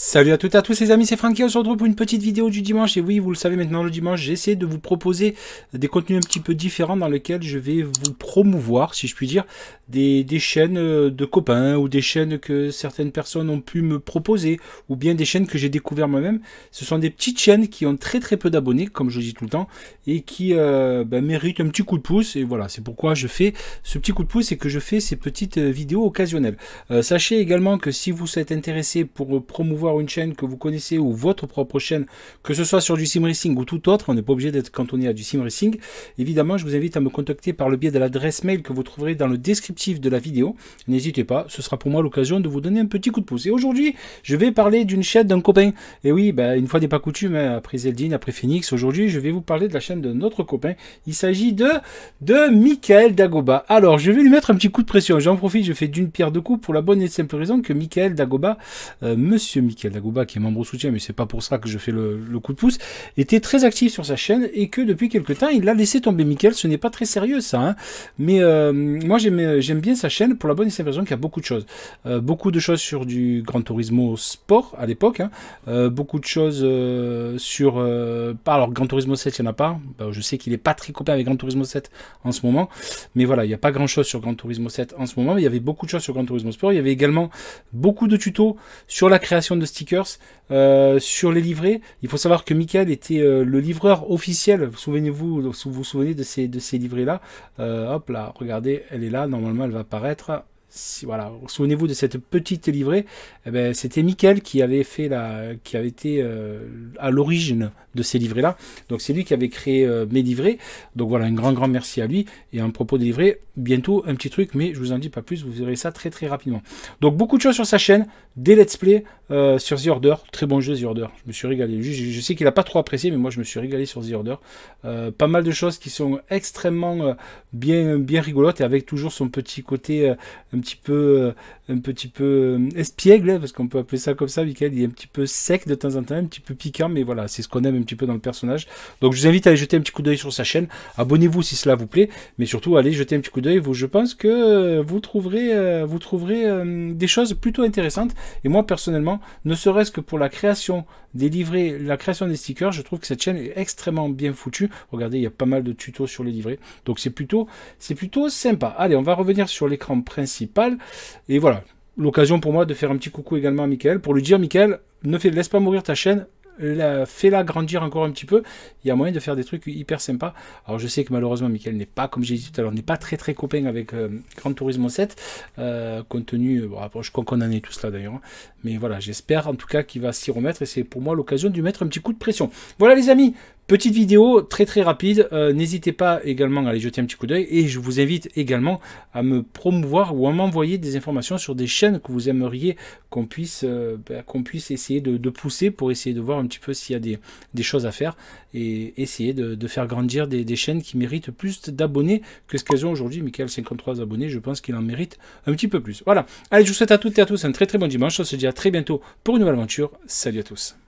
Salut à toutes et à tous les amis, c'est Francky, on se retrouve pour une petite vidéo du dimanche, et oui, vous le savez maintenant, le dimanche, j'essaie de vous proposer des contenus un petit peu différents dans lesquels je vais vous promouvoir, si je puis dire, des, chaînes euh, de copains, ou des chaînes que certaines personnes ont pu me proposer, ou bien des chaînes que j'ai découvert moi-même. Ce sont des petites chaînes qui ont très très peu d'abonnés, comme je dis tout le temps, et qui euh, bah, méritent un petit coup de pouce, et voilà, c'est pourquoi je fais ce petit coup de pouce, et que je fais ces petites euh, vidéos occasionnelles. sachez également que si vous êtes intéressé pour promouvoir une chaîne que vous connaissez ou votre propre chaîne, que ce soit sur du sim racing ou tout autre, on n'est pas obligé d'être cantonné à du sim racing. Évidemment, je vous invite à me contacter par le biais de l'adresse mail que vous trouverez dans le descriptif de la vidéo. N'hésitez pas, ce sera pour moi l'occasion de vous donner un petit coup de pouce. Et aujourd'hui, je vais parler d'une chaîne d'un copain. Et oui, ben une fois n'est pas coutume, hein, après zeldine après Phoenix, aujourd'hui, je vais vous parler de la chaîne de notre copain. Il s'agit de, de Michael Dagoba. Alors, je vais lui mettre un petit coup de pression. J'en profite, je fais d'une pierre deux coups pour la bonne et simple raison que Michael Dagoba, euh, monsieur Michael, Michael Dagouba, qui est membre au soutien, mais c'est pas pour ça que je fais le, coup de pouce, était très actif sur sa chaîne et que depuis quelques temps, il a laissé tomber Michael. Ce n'est pas très sérieux, ça. Hein. mais euh, moi, j'aime bien sa chaîne pour la bonne et simple raison qu'il y a beaucoup de choses. Euh, beaucoup de choses sur du grand Turismo Sport à l'époque. Hein. Euh, beaucoup de choses sur... par alors, grand Turismo 7, il n'y en a pas. Bah, je sais qu'il n'est pas très copain avec Grand Turismo 7 en ce moment. Mais voilà, il n'y a pas grand-chose sur Grand Turismo 7 en ce moment. Mais il y avait beaucoup de choses sur Grand Turismo Sport. Il y avait également beaucoup de tutos sur la création de stickers euh, sur les livrets. Il faut savoir que Michael était euh, le livreur officiel. Souvenez-vous, vous vous souvenez de ces, de ces livrets-là. Euh, hop là, regardez, elle est là. Normalement, elle va apparaître. Si, voilà, souvenez-vous de cette petite livrée. Eh ben, c'était Michael qui avait fait la, qui avait été à l'origine de ces livrets-là. Donc c'est lui qui avait créé mes livrets. Donc voilà, un grand grand merci à lui. Et en propos des livrets, bientôt un petit truc, mais je vous en dis pas plus. Vous verrez ça très très rapidement. Donc beaucoup de choses sur sa chaîne, des let's play. Euh, sur The Order. Très bon jeu, The Order. Je me suis régalé. Je, sais qu'il n'a pas trop apprécié, mais moi, je me suis régalé sur The Order. Euh, pas mal de choses qui sont extrêmement euh, bien, bien rigolotes et avec toujours son petit côté un petit peu, un petit peu espiègle, hein, parce qu'on peut appeler ça comme ça, Michael. Il est un petit peu sec de temps en temps, un petit peu piquant, mais voilà, c'est ce qu'on aime un petit peu dans le personnage. Donc, je vous invite à aller jeter un petit coup d'œil sur sa chaîne. Abonnez-vous si cela vous plaît, mais surtout, allez jeter un petit coup d'œil. Je pense que vous trouverez, vous trouverez des choses plutôt intéressantes. Et moi, personnellement, ne serait-ce que pour la création des livrets, la création des stickers, je trouve que cette chaîne est extrêmement bien foutue. Regardez, il y a pas mal de tutos sur les livrets. Donc c'est plutôt, c'est plutôt sympa. Allez, on va revenir sur l'écran principal. Et voilà, l'occasion pour moi de faire un petit coucou également à Michael pour lui dire Michael, ne fais, laisse pas mourir ta chaîne, fais-la grandir encore un petit peu. Il y a moyen de faire des trucs hyper sympas. Alors je sais que malheureusement, Michael n'est pas, comme j'ai dit tout à l'heure, n'est pas très très copain avec euh, Grand Tourisme 7, euh, compte tenu, euh, bon, je crois qu'on en est tous là d'ailleurs. Hein. Mais voilà, j'espère en tout cas qu'il va s'y remettre et c'est pour moi l'occasion de lui mettre un petit coup de pression. Voilà les amis, Petite vidéo très très rapide, euh, n'hésitez pas également à aller jeter un petit coup d'œil et je vous invite également à me promouvoir ou à m'envoyer des informations sur des chaînes que vous aimeriez qu'on puisse, euh, ben, qu'on puisse essayer de, pousser pour essayer de voir un petit peu s'il y a des, choses à faire et essayer de, faire grandir des, chaînes qui méritent plus d'abonnés que ce qu'elles ont aujourd'hui. Michael, 53 abonnés, je pense qu'il en mérite un petit peu plus. Voilà, allez, je vous souhaite à toutes et à tous un très très bon dimanche, on se dit à très bientôt pour une nouvelle aventure, salut à tous.